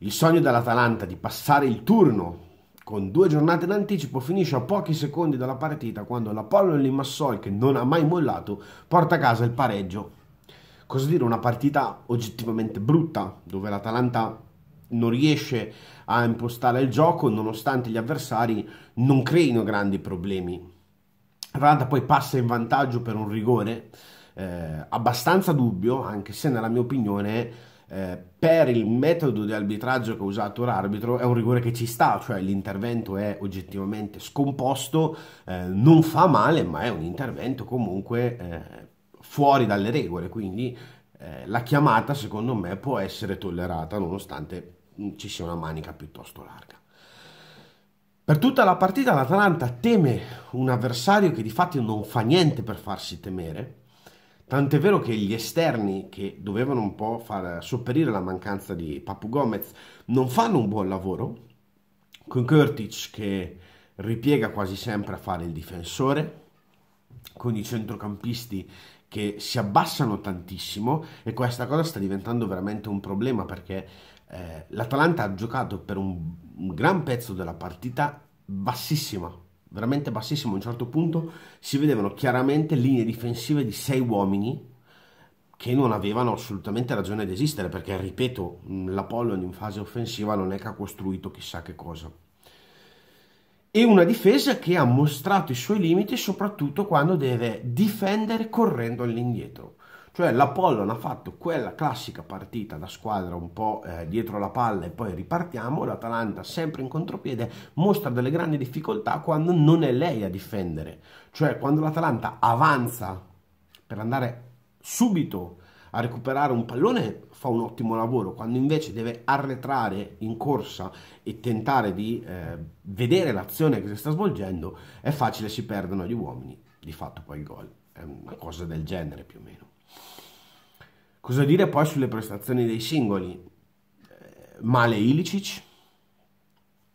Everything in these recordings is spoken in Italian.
Il sogno dell'Atalanta di passare il turno con due giornate d'anticipo finisce a pochi secondi dalla partita quando l'Apollo Limassol, che non ha mai mollato, porta a casa il pareggio. Cosa dire, una partita oggettivamente brutta, dove l'Atalanta non riesce a impostare il gioco nonostante gli avversari non creino grandi problemi. L'Atalanta poi passa in vantaggio per un rigore eh, abbastanza dubbio, anche se nella mia opinione eh, per il metodo di arbitraggio che ha usato l'arbitro è un rigore che ci sta, cioè l'intervento è oggettivamente scomposto, eh, non fa male, ma è un intervento comunque eh, fuori dalle regole, quindi eh, la chiamata secondo me può essere tollerata nonostante mm, ci sia una manica piuttosto larga. Per tutta la partita l'Atalanta teme un avversario che di fatto non fa niente per farsi temere, Tant'è vero che gli esterni che dovevano un po' far sopperire la mancanza di Papu Gomez non fanno un buon lavoro, con Kurtic che ripiega quasi sempre a fare il difensore, con i centrocampisti che si abbassano tantissimo e questa cosa sta diventando veramente un problema perché eh, l'Atalanta ha giocato per un, un gran pezzo della partita bassissima, veramente bassissimo a un certo punto si vedevano chiaramente linee difensive di sei uomini che non avevano assolutamente ragione di esistere perché ripeto l'Apollo in fase offensiva non è che ha costruito chissà che cosa e una difesa che ha mostrato i suoi limiti soprattutto quando deve difendere correndo all'indietro cioè l'Apollon ha fatto quella classica partita da squadra un po' eh, dietro la palla e poi ripartiamo, l'Atalanta sempre in contropiede mostra delle grandi difficoltà quando non è lei a difendere, cioè quando l'Atalanta avanza per andare subito a recuperare un pallone fa un ottimo lavoro, quando invece deve arretrare in corsa e tentare di eh, vedere l'azione che si sta svolgendo, è facile si perdono gli uomini, di fatto poi il gol, è una cosa del genere più o meno. Cosa dire poi sulle prestazioni dei singoli? Eh, male Ilicic,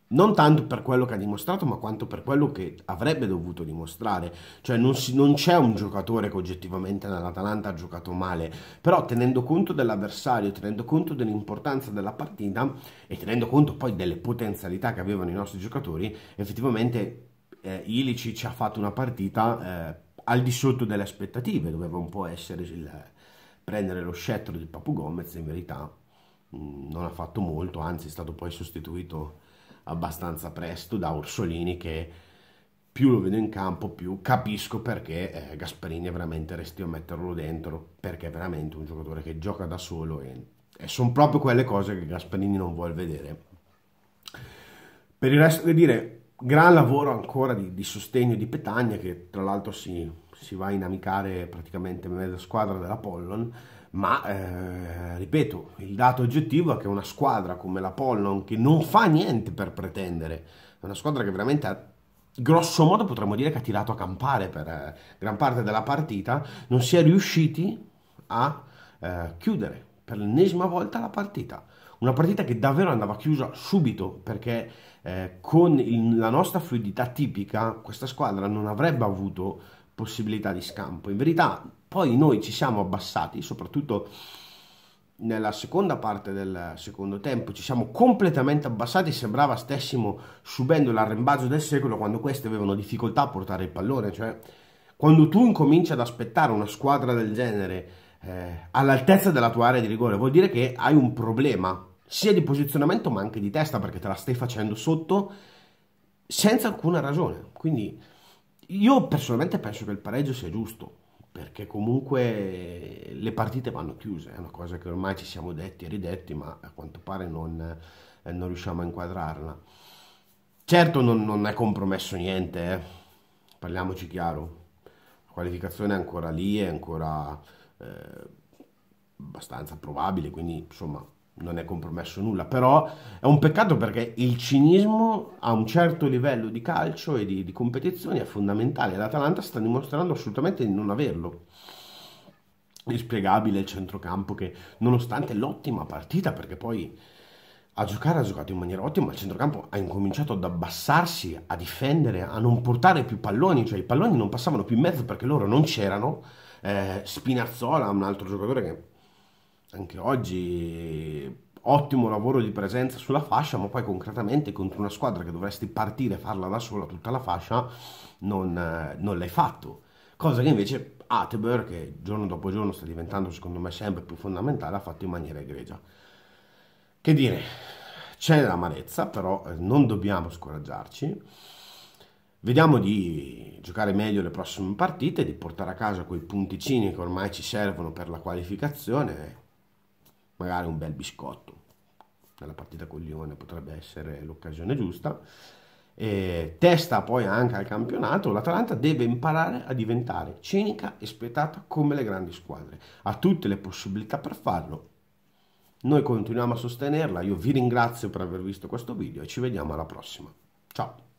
non tanto per quello che ha dimostrato, ma quanto per quello che avrebbe dovuto dimostrare. Cioè non, si, non c'è un giocatore che oggettivamente nell'Atalanta ha giocato male, però tenendo conto dell'avversario, tenendo conto dell'importanza della partita e tenendo conto poi delle potenzialità che avevano i nostri giocatori, effettivamente eh, Ilicic ha fatto una partita eh, al di sotto delle aspettative, doveva un po' essere il prendere lo scettro di Papu Gomez in verità mm, non ha fatto molto, anzi è stato poi sostituito abbastanza presto da Orsolini che più lo vedo in campo più capisco perché eh, Gasperini è veramente restio a metterlo dentro perché è veramente un giocatore che gioca da solo e, e sono proprio quelle cose che Gasperini non vuole vedere. Per il resto che dire, gran lavoro ancora di, di sostegno di Petagna che tra l'altro si, si, va a inamicare praticamente mezza squadra della Pollon ma eh, ripeto il dato oggettivo è che una squadra come la Pollon che non fa niente per pretendere è una squadra che veramente ha grosso modo potremmo dire che ha tirato a campare per eh, gran parte della partita non si è riusciti a eh, chiudere per l'ennesima volta la partita. Una partita che davvero andava chiusa subito perché eh, con il, la nostra fluidità tipica questa squadra non avrebbe avuto possibilità di scampo. In verità poi noi ci siamo abbassati, soprattutto nella seconda parte del secondo tempo ci siamo completamente abbassati sembrava stessimo subendo l'arrembaggio del secolo quando questi avevano difficoltà a portare il pallone cioè quando tu incominci ad aspettare una squadra del genere eh, all'altezza della tua area di rigore, vuol dire che hai un problema sia di posizionamento ma anche di testa perché te la stai facendo sotto senza alcuna ragione. Quindi io personalmente penso che il pareggio sia giusto perché comunque le partite vanno chiuse, è una cosa che ormai ci siamo detti e ridetti, ma a quanto pare non, eh, non riusciamo a inquadrarla. Certo non, non è compromesso niente, eh. parliamoci chiaro, la qualificazione è ancora lì, è ancora eh, abbastanza probabile, quindi insomma non è compromesso nulla, però è un peccato perché il cinismo a un certo livello di calcio e di, di competizioni è fondamentale, l'Atalanta sta dimostrando assolutamente di non averlo. Inspiegabile il centrocampo che nonostante l'ottima partita, perché poi a giocare ha giocato in maniera ottima, il centrocampo ha incominciato ad abbassarsi, a difendere, a non portare più palloni, cioè i palloni non passavano più in mezzo perché loro non c'erano, eh, Spinazzola, un altro giocatore che anche oggi ottimo lavoro di presenza sulla fascia, ma poi concretamente contro una squadra che dovresti partire e farla da sola tutta la fascia, non, eh, non l'hai fatto. Cosa che invece Atebor, che giorno dopo giorno sta diventando secondo me sempre più fondamentale, ha fatto in maniera egregia. Che dire, c'è l'amarezza, però eh, non dobbiamo scoraggiarci. Vediamo di giocare meglio le prossime partite, di portare a casa quei punticini che ormai ci servono per la qualificazione, magari un bel biscotto. Nella partita con Lione potrebbe essere l'occasione giusta. E testa poi anche al campionato, l'Atalanta deve imparare a diventare cinica e spietata come le grandi squadre. Ha tutte le possibilità per farlo. Noi continuiamo a sostenerla, io vi ringrazio per aver visto questo video e ci vediamo alla prossima. Ciao!